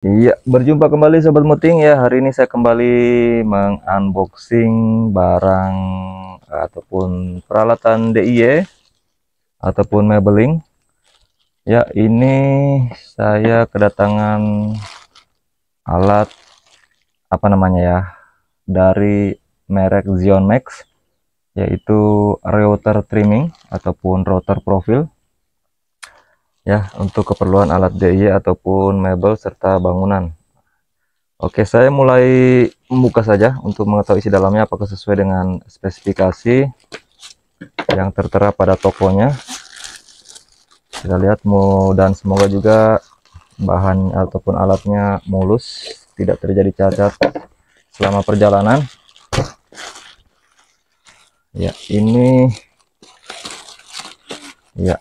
Iya, berjumpa kembali Sobat Muting ya. Hari ini saya kembali mengunboxing barang ataupun peralatan DIY ataupun mebeling. Ya, ini saya kedatangan alat apa namanya ya dari merek Max yaitu router trimming ataupun router profil ya untuk keperluan alat DIY ataupun mebel serta bangunan Oke saya mulai membuka saja untuk mengetahui isi dalamnya apakah sesuai dengan spesifikasi yang tertera pada tokonya kita lihat mau dan semoga juga bahan ataupun alatnya mulus tidak terjadi cacat selama perjalanan ya ini ya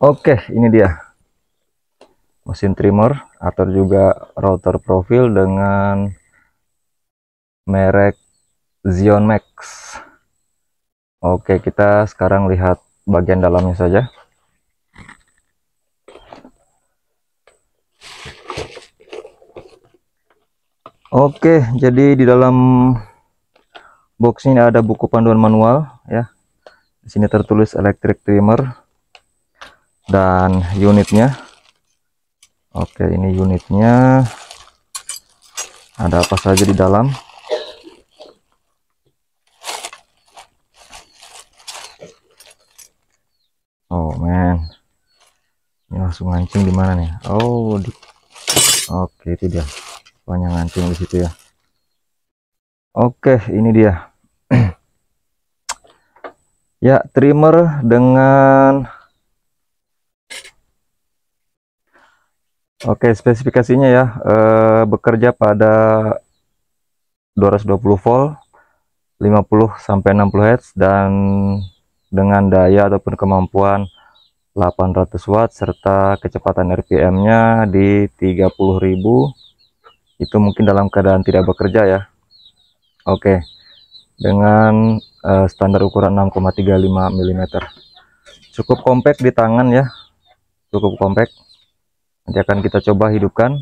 Oke, ini dia mesin trimmer atau juga router profil dengan merek Zion Max. Oke, kita sekarang lihat bagian dalamnya saja. Oke, jadi di dalam box ini ada buku panduan manual ya. Di sini tertulis electric trimmer dan unitnya oke ini unitnya ada apa saja di dalam oh man ini langsung ngancing di mana nih oh di... oke itu dia banyak ngancing di situ ya oke ini dia ya trimmer dengan Oke, spesifikasinya ya eh, bekerja pada 220 volt, 50 sampai 60 Hz dan dengan daya ataupun kemampuan 800 watt serta kecepatan RPM-nya di 30.000 itu mungkin dalam keadaan tidak bekerja ya. Oke. Dengan eh, standar ukuran 6,35 mm. Cukup kompak di tangan ya. Cukup kompak nanti akan kita coba hidupkan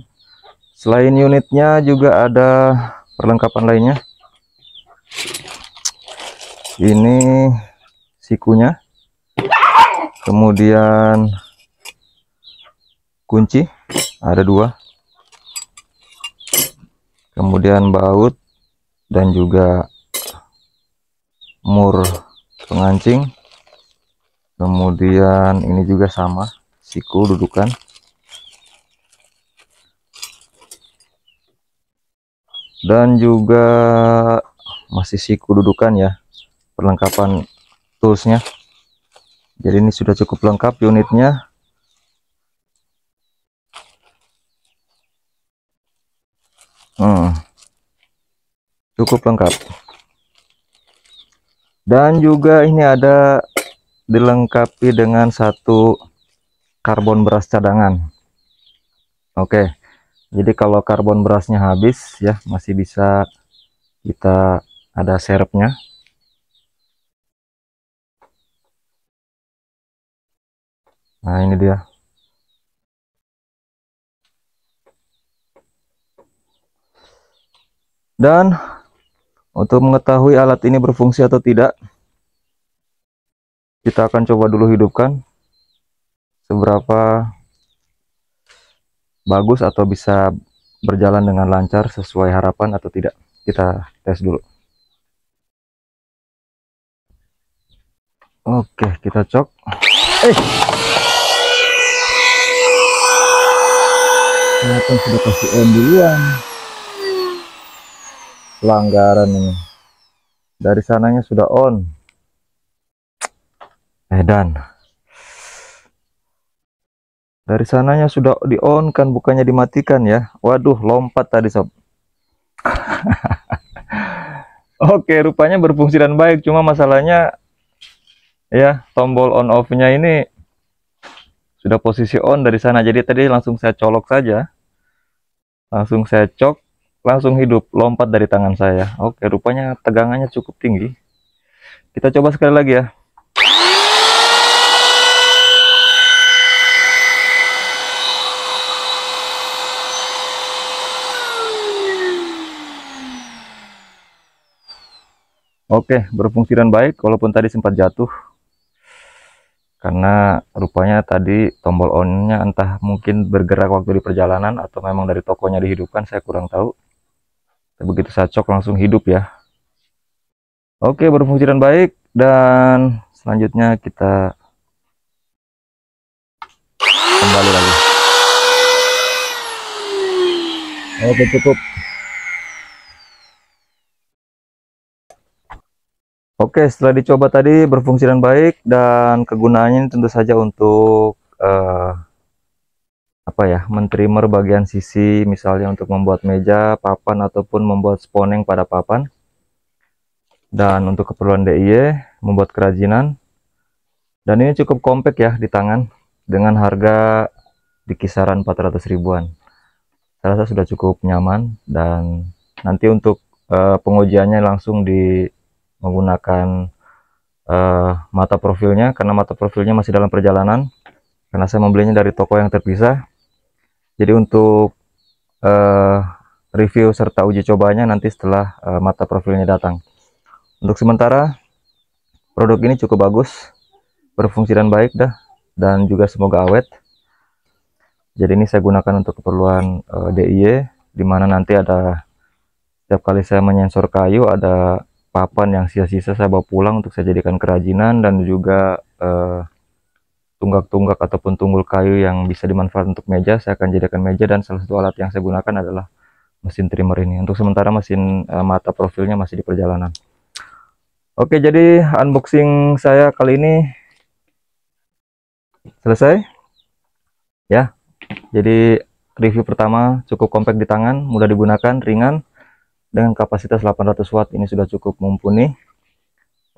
selain unitnya juga ada perlengkapan lainnya ini sikunya kemudian kunci ada dua kemudian baut dan juga mur pengancing kemudian ini juga sama siku dudukan dan juga masih siku dudukan ya perlengkapan toolsnya jadi ini sudah cukup lengkap unitnya hmm, cukup lengkap dan juga ini ada dilengkapi dengan satu karbon beras cadangan oke okay jadi kalau karbon berasnya habis ya masih bisa kita ada serepnya nah ini dia dan untuk mengetahui alat ini berfungsi atau tidak kita akan coba dulu hidupkan seberapa bagus atau bisa berjalan dengan lancar sesuai harapan atau tidak. Kita tes dulu. Oke, kita cok. Eh. kenapa kan sudah kasih on duluan. Pelanggaran ini. Dari sananya sudah on. Eh dan. Dari sananya sudah di on kan bukannya dimatikan ya. Waduh, lompat tadi sob. Oke, rupanya berfungsi dan baik. Cuma masalahnya ya tombol on off-nya ini sudah posisi on dari sana. Jadi tadi langsung saya colok saja. Langsung saya cok, langsung hidup, lompat dari tangan saya. Oke, rupanya tegangannya cukup tinggi. Kita coba sekali lagi ya. Oke, berfungsi dan baik walaupun tadi sempat jatuh. Karena rupanya tadi tombol on-nya entah mungkin bergerak waktu di perjalanan atau memang dari tokonya dihidupkan, saya kurang tahu. Tapi begitu saya cok langsung hidup ya. Oke, berfungsi dan baik dan selanjutnya kita kembali lagi. Oke, cukup. Oke, setelah dicoba tadi berfungsi dengan baik dan kegunaannya tentu saja untuk uh, apa ya, mentrimer bagian sisi misalnya untuk membuat meja, papan ataupun membuat sponeng pada papan. Dan untuk keperluan DIY, membuat kerajinan. Dan ini cukup kompak ya di tangan dengan harga di kisaran 400 ribuan. Saya rasa sudah cukup nyaman dan nanti untuk uh, pengujiannya langsung di menggunakan uh, mata profilnya karena mata profilnya masih dalam perjalanan karena saya membelinya dari toko yang terpisah jadi untuk uh, review serta uji cobanya nanti setelah uh, mata profilnya datang untuk sementara produk ini cukup bagus berfungsi dan baik dah dan juga semoga awet jadi ini saya gunakan untuk keperluan uh, DIY dimana nanti ada setiap kali saya menyensor kayu ada papan yang sisa-sisa saya bawa pulang untuk saya jadikan kerajinan dan juga eh, tunggak-tunggak uh, ataupun tunggul kayu yang bisa dimanfaatkan untuk meja saya akan jadikan meja dan salah satu alat yang saya gunakan adalah mesin trimmer ini untuk sementara mesin uh, mata profilnya masih di perjalanan oke jadi unboxing saya kali ini selesai ya jadi review pertama cukup kompak di tangan mudah digunakan ringan dengan kapasitas 800 watt ini sudah cukup mumpuni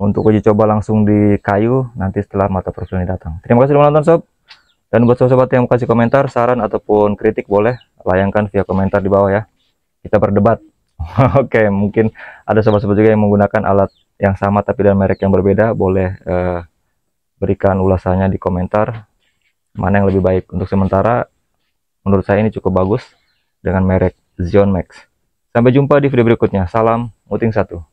untuk uji coba langsung di kayu nanti setelah mata perfilm ini datang terima kasih sudah menonton sob dan buat sobat-sobat yang kasih komentar saran ataupun kritik boleh layangkan via komentar di bawah ya kita berdebat Oke, mungkin ada sobat-sobat juga yang menggunakan alat yang sama tapi dengan merek yang berbeda, boleh eh, berikan ulasannya di komentar mana yang lebih baik. Untuk sementara, menurut saya ini cukup bagus dengan merek Zion Max. Sampai jumpa di video berikutnya. Salam Muting satu.